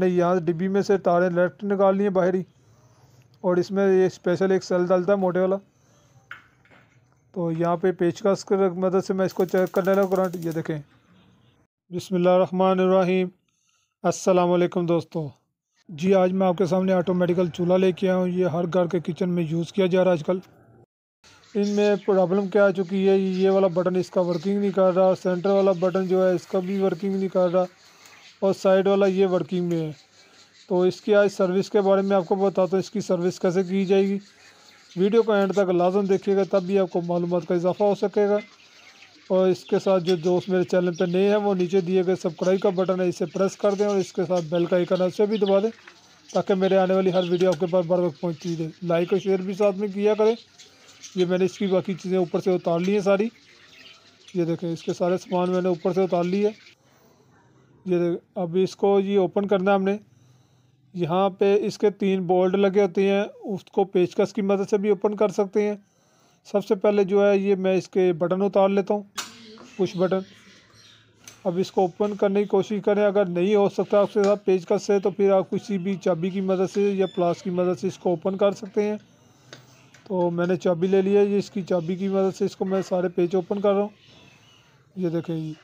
ने यहाँ डिब्बी में से तारें लेफ्ट निकाल लिए बाहरी और इसमें ये स्पेशल एक सेल डालता है मोटे वाला तो यहाँ पे पेचकस कर मदद से मैं इसको चेक करने लगा करंट ये देखें बसमीम असलकम दोस्तों जी आज मैं आपके सामने ऑटोमेटिकल चूल्हा लेके आया हूँ ये हर घर के किचन में यूज़ किया जा रहा है आजकल इनमें प्रॉब्लम क्या आ चुकी है ये वाला बटन इसका वर्किंग नहीं कर रहा सेंटर वाला बटन जो है इसका भी वर्किंग नहीं कर रहा और साइड वाला ये वर्किंग में है तो इसकी आज सर्विस के बारे में आपको बताता हूँ इसकी सर्विस कैसे की जाएगी वीडियो का एंड तक लाजम देखिएगा तब भी आपको मालूम का इजाफा हो सकेगा और इसके साथ जो दोस्त मेरे चैनल पर नए हैं वो नीचे दिए गए सब्सक्राइब का बटन है इसे प्रेस कर दें और इसके साथ बेल का आइकन उसे भी दबा दें ताकि मेरे आने वाली हर वीडियो आपके पास बर वक्त पहुँचती रहे लाइक और शेयर भी साथ में किया करें ये मैंने इसकी बाकी चीज़ें ऊपर से उतार ली हैं सारी ये देखें इसके सारे सामान मैंने ऊपर से उतार लिए है ये अब इसको ये ओपन करना है हमने यहाँ पे इसके तीन बोल्ट लगे होते हैं उसको पेचकस की मदद से भी ओपन कर सकते हैं सबसे पहले जो है ये मैं इसके बटन उतार लेता हूँ पुश बटन अब इसको ओपन करने की कोशिश करें अगर नहीं हो सकता आपके साथ पेचकस से तो फिर आप किसी भी चाबी की मदद से या प्लास की मदद से इसको ओपन कर सकते हैं तो मैंने चाबी ले लिया है ये इसकी चाबी की मदद से इसको मैं सारे पेज ओपन कर रहा हूँ ये देखें जी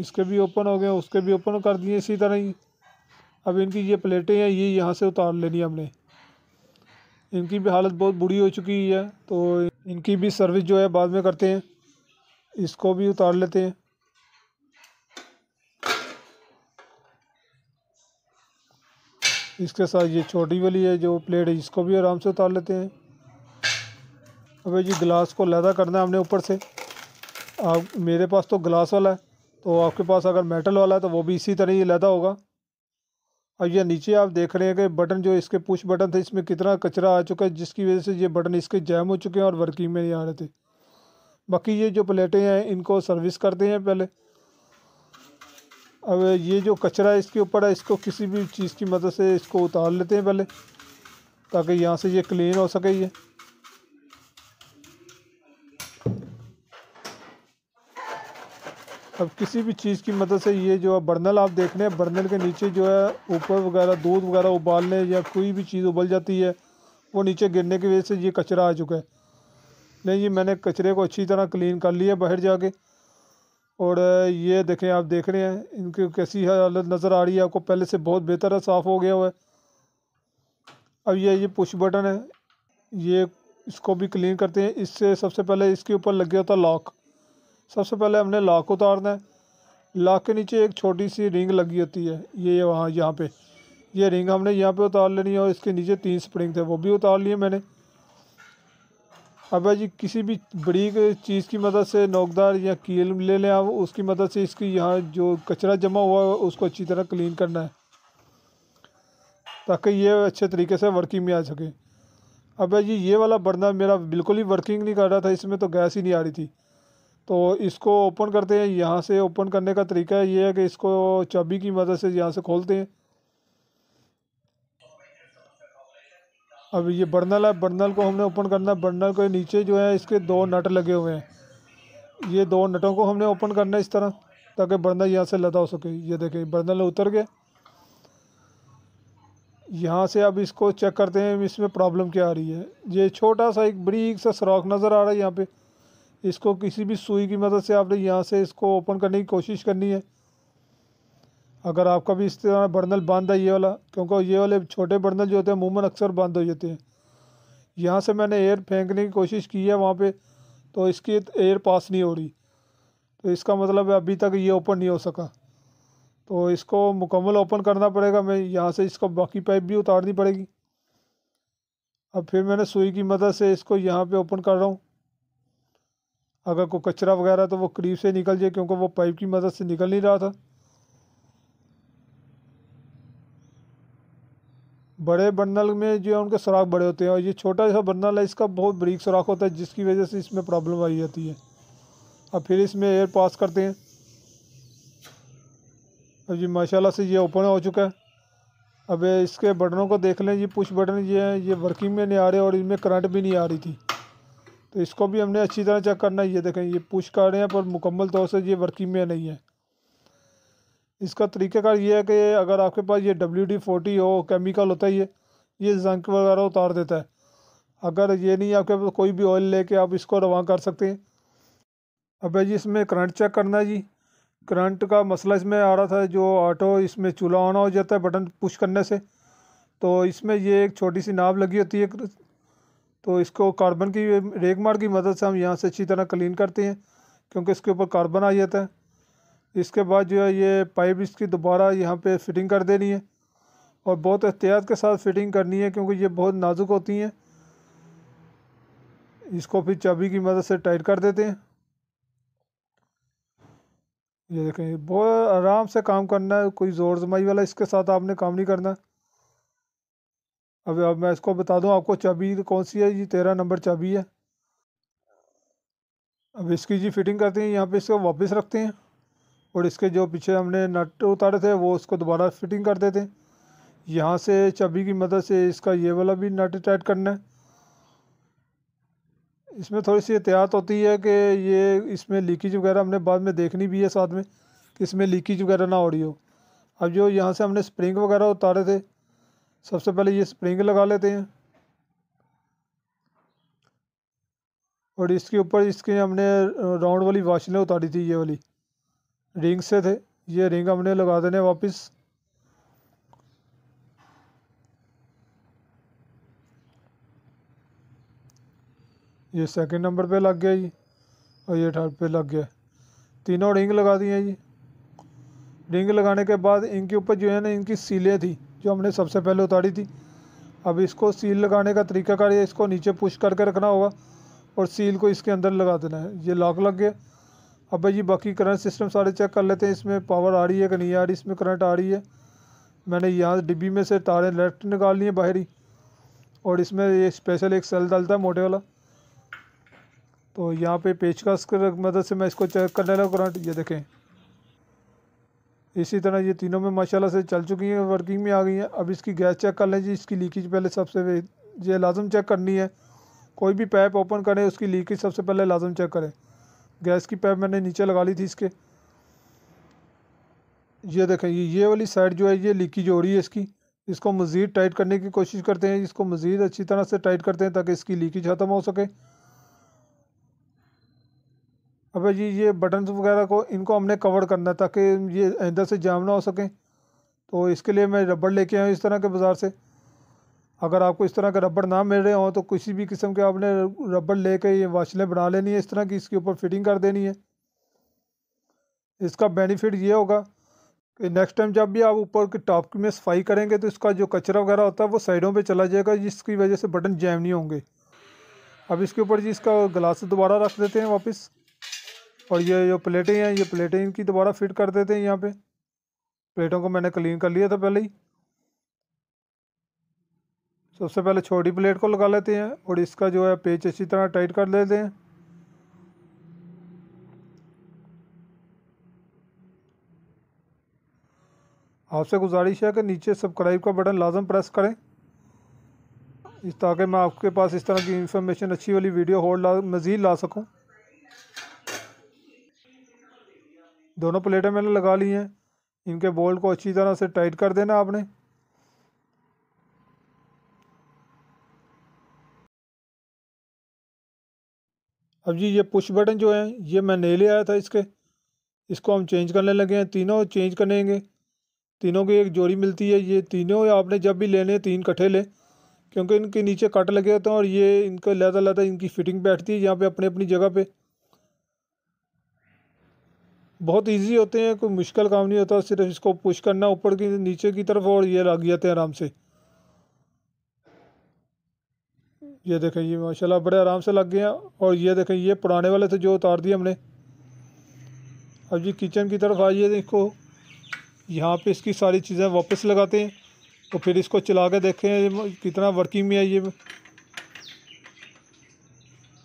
इसके भी ओपन हो गए उसके भी ओपन कर दिए इसी तरह ही अब इनकी ये प्लेटें हैं ये यहाँ से उतार लेनी हमने इनकी भी हालत बहुत बुरी हो चुकी है तो इनकी भी सर्विस जो है बाद में करते हैं इसको भी उतार लेते हैं इसके साथ ये छोटी वाली है जो प्लेट है इसको भी आराम से उतार लेते हैं अबे जी गिलास को लैदा करना है हमने ऊपर से आप मेरे पास तो गिलास वाला है तो आपके पास अगर मेटल वाला है तो वो भी इसी तरह ही लदा होगा अब ये नीचे आप देख रहे हैं कि बटन जो इसके पुश बटन थे इसमें कितना कचरा आ चुका है जिसकी वजह से ये बटन इसके जैम हो चुके हैं और वर्किंग में नहीं आ रहे थे बाकी ये जो प्लेटें हैं इनको सर्विस करते हैं पहले अब ये जो कचरा है इसके ऊपर है इसको किसी भी चीज़ की मदद से इसको उतार लेते हैं पहले ताकि यहाँ से ये क्लीन हो सके ये अब किसी भी चीज़ की मदद से ये जो है बर्नल आप देख रहे हैं बर्नल के नीचे जो है ऊपर वगैरह दूध वगैरह उबालने या कोई भी चीज़ उबल जाती है वो नीचे गिरने की वजह से ये कचरा आ चुका है नहीं जी मैंने कचरे को अच्छी तरह क्लीन कर लिया बाहर जाके और ये देखें आप देख रहे हैं इनकी कैसी हालत नज़र आ रही है आपको पहले से बहुत बेहतर है साफ़ हो गया हुआ है अब ये ये पुश बटन है ये इसको भी क्लीन करते हैं इससे सबसे पहले इसके ऊपर लग गया था लॉक सबसे पहले हमने लॉक को उतारना है लॉक के नीचे एक छोटी सी रिंग लगी होती है ये वहाँ यहाँ पे ये रिंग हमने यहाँ पे उतार लेनी है और इसके नीचे तीन स्प्रिंग थे वो भी उतार लिए मैंने अब जी किसी भी बड़ी चीज़ की मदद से नोकदार या कील ले लें आप उसकी मदद से इसकी यहाँ जो कचरा जमा हुआ है उसको अच्छी तरह क्लीन करना है ताकि ये अच्छे तरीके से वर्किंग में आ सके अब जी ये वाला बर्नर मेरा बिल्कुल ही वर्किंग नहीं कर रहा था इसमें तो गैस ही नहीं आ रही थी तो इसको ओपन करते हैं यहाँ से ओपन करने का तरीका ये है कि इसको चाबी की मदद से यहाँ से खोलते हैं अब ये बर्नल है बर्नल को हमने ओपन करना है बर्नल के नीचे जो है इसके दो नट लगे हुए हैं ये दो नटों को हमने ओपन करना है इस तरह ताकि बर्नल यहाँ से लदा हो सके ये देखें बर्नल उतर गया यहाँ से अब इसको चेक करते हैं इसमें प्रॉब्लम क्या आ रही है ये छोटा सा एक बड़ी सा सराख नज़र आ रहा है यहाँ पे इसको किसी भी सुई की मदद से आपने यहाँ से इसको ओपन करने की कोशिश करनी है अगर आपका भी इस तरह बर्नल बंद है ये वाला क्योंकि ये वाले छोटे बर्नल जो होते हैं मूमन अक्सर बंद हो जाते हैं यहाँ से मैंने एयर फेंकने की कोशिश की है वहाँ पे तो इसकी एयर पास नहीं हो रही तो इसका मतलब है अभी तक ये ओपन नहीं हो सका तो इसको मुकम्मल ओपन करना पड़ेगा मैं यहाँ से इसको बाकी पाइप भी उतारनी पड़ेगी अब फिर मैंने सुई की मदद से इसको यहाँ पे ओपन कर रहा हूँ अगर कोई कचरा वगैरह तो वो करीब से निकल जाए क्योंकि वो पाइप की मदद से निकल नहीं रहा था बड़े बर्नल में जो है उनके सुराख बड़े होते हैं और ये छोटा सा बर्नल है इसका बहुत बरीक सुराख होता है जिसकी वजह से इसमें प्रॉब्लम आई जाती है अब फिर इसमें एयर पास करते हैं अब जी माशाल्लाह से ये ओपन हो चुका है अब इसके बटनों को देख लें ये पुश बटन ये ये वर्किंग में नहीं आ रहे और इनमें करंट भी नहीं आ रही थी तो इसको भी हमने अच्छी तरह चेक करना है ये देखें ये पुश कर रहे हैं पर मुकम्मल तौर से ये वर्किंग में नहीं है इसका तरीक़ाकार ये है कि अगर आपके पास ये डब्ल्यू डी फोर्टी हो केमिकल होता है ये ये जंक वगैरह उतार देता है अगर ये नहीं आपके पास कोई भी ऑयल लेके आप इसको रवा कर सकते हैं अब जी इसमें करंट चेक करना है जी करंट का मसला इसमें आ रहा था जो ऑटो इसमें चूल्हा ऑन हो जाता है बटन पुश करने से तो इसमें ये एक छोटी सी नाव लगी होती है तो इसको कार्बन की रेग मार की मदद से हम यहाँ से अच्छी तरह क्लीन करते हैं क्योंकि इसके ऊपर कार्बन आ जाता है इसके बाद जो है ये पाइप इसकी दोबारा यहाँ पे फिटिंग कर देनी है और बहुत एहतियात के साथ फिटिंग करनी है क्योंकि ये बहुत नाजुक होती हैं इसको फिर चाबी की मदद से टाइट कर देते हैं ये देखें बहुत आराम से काम करना है कोई ज़ोर जमाई वाला इसके साथ आपने काम नहीं करना है अब अब मैं इसको बता दूं आपको चाबी कौन सी है जी तेरह नंबर चाबी है अब इसकी जी फिटिंग करते हैं यहाँ पे इसको वापस रखते हैं और इसके जो पीछे हमने नट उतारे थे वो उसको दोबारा फिटिंग कर देते हैं यहाँ से चाबी की मदद से इसका ये वाला भी नट टाइट करना है इसमें थोड़ी सी एहतियात होती है कि ये इसमें लीकेज वगैरह हमने बाद में देखनी भी है साथ में कि इसमें लीकेज वगैरह ना हो रही हो अब जो यहाँ से हमने स्प्रिंग वगैरह उतारे थे सबसे पहले ये स्प्रिंग लगा लेते हैं और इसके ऊपर इसके हमने राउंड वाली वाशिंग उतारी थी ये वाली रिंग से थे ये रिंग हमने लगा देने वापस ये सेकंड नंबर पे लग गया जी और ये थर्ड पे लग गया तीनों रिंग लगा दी हैं जी रिंग लगाने के बाद इनके ऊपर जो है ना इनकी सीलें थी जो हमने सबसे पहले उतारी थी अब इसको सील लगाने का तरीका कार्य इसको नीचे पुश करके रखना होगा और सील को इसके अंदर लगा देना है ये लॉक लग गया अब भाई जी बाकी करंट सिस्टम सारे चेक कर लेते हैं इसमें पावर आ रही है कि नहीं आ रही इसमें करंट आ रही है मैंने यहाँ डिब्बी में से तारें लेफ्ट निकाल ली हैं बाहरी और इसमें ये स्पेशल एक सेल डालता है मोटे वाला तो यहाँ पे पेचकस की मदद से मैं इसको चेक करने लगा करंट ये देखें इसी तरह ये तीनों में माशाल्लाह से चल चुकी हैं वर्किंग में आ गई हैं अब इसकी गैस चेक कर लें जी इसकी लीकेज पहले सबसे ये लाजम चेक करनी है कोई भी पैप ओपन करें उसकी लीकेज सबसे पहले लाजम चेक करें गैस की पैप मैंने नीचे लगा ली थी इसके ये देखें ये ये वाली साइड जो है ये लीकेज हो रही है इसकी इसको मज़ीद टाइट करने की कोशिश करते हैं इसको मज़ीद अच्छी तरह से टाइट करते हैं ताकि इसकी लीकेज ख़त्म हो सके अब जी ये बटन्स वगैरह को इनको हमने कवर करना है ताकि ये अंदर से जाम ना हो सकें तो इसके लिए मैं रबड़ लेके आया इस तरह के बाज़ार से अगर आपको इस तरह का रबड़ ना मिल रहे हों तो किसी भी किस्म के आपने रबड़ लेके ये वाशलें बना लेनी है इस तरह की इसके ऊपर फिटिंग कर देनी है इसका बेनिफिट ये होगा कि नेक्स्ट टाइम जब भी आप ऊपर के टॉप में सफाई करेंगे तो इसका जो कचरा वगैरह होता है वो साइडों पे चला जाएगा जिसकी वजह से बटन जैम नहीं होंगे अब इसके ऊपर जी इसका ग्लास दोबारा रख देते हैं वापस और ये जो प्लेटें हैं ये प्लेटें इनकी दोबारा फिट कर देते हैं यहाँ पे प्लेटों को मैंने क्लीन कर लिया था पहले ही सबसे पहले छोटी प्लेट को लगा लेते हैं और इसका जो है पेच अच्छी तरह टाइट कर लेते हैं आपसे गुजारिश है कि नीचे सब्सक्राइब का बटन लाजम प्रेस करें इस ताकि मैं आपके पास इस तरह की इन्फॉर्मेशन अच्छी वाली वीडियो और ला मज़ीद ला सकूँ दोनों प्लेटें मैंने लगा ली हैं इनके बोल्ट को अच्छी तरह से टाइट कर देना आपने अब जी ये पुश बटन जो है ये मैं नहीं ले आया था इसके इसको हम चेंज करने लगे हैं तीनों चेंज करेंगे तीनों की एक जोड़ी मिलती है ये तीनों आपने जब भी लेने तीन कट्ठे ले क्योंकि इनके नीचे कट लगे होते हैं और ये इनका लहदा लहदा इनकी फिटिंग बैठती है यहाँ पे अपने अपनी जगह पे बहुत इजी होते हैं कोई मुश्किल काम नहीं होता सिर्फ इसको पुश करना ऊपर की नीचे की तरफ और ये लग जाते हैं आराम से ये देखें ये माशाल्लाह बड़े आराम से लग हैं और ये देखें ये पुराने वाले थे जो उतार दिए हमने अब जी किचन की तरफ आइए देखो यहाँ पे इसकी सारी चीज़ें वापस लगाते हैं तो फिर इसको चला के देखें कितना वर्किंग में है ये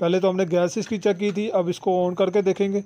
पहले तो हमने गैस इसकी चेक की थी अब इसको ऑन करके देखेंगे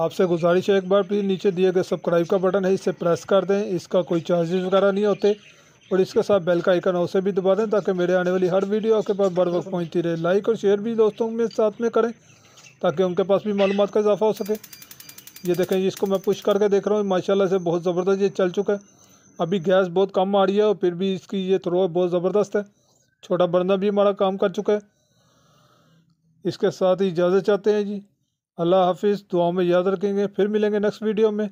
आपसे गुजारिश है एक बार प्लीज़ नीचे दिए गए सब्सक्राइब का बटन है इसे प्रेस कर दें इसका कोई चार्जेस वगैरह नहीं होते और इसके साथ बेल का आइकन उसे भी दबा दें ताकि मेरे आने वाली हर वीडियो आपके पास बर वक्त पहुँचती रहे लाइक और शेयर भी दोस्तों में साथ में करें ताकि उनके पास भी मालूम का इजाफा हो सके ये देखें इसको मैं पुश करके देख रहा हूँ माशाला से बहुत ज़बरदस्त ये चल चुका है अभी गैस बहुत कम आ रही है और फिर भी इसकी ये थ्रो बहुत ज़बरदस्त है छोटा बर्ना भी हमारा काम कर चुका है इसके साथ ही इजाज़त चाहते हैं जी अल्लाह हाफिज़ दुआओं में याद रखेंगे फिर मिलेंगे नेक्स्ट वीडियो में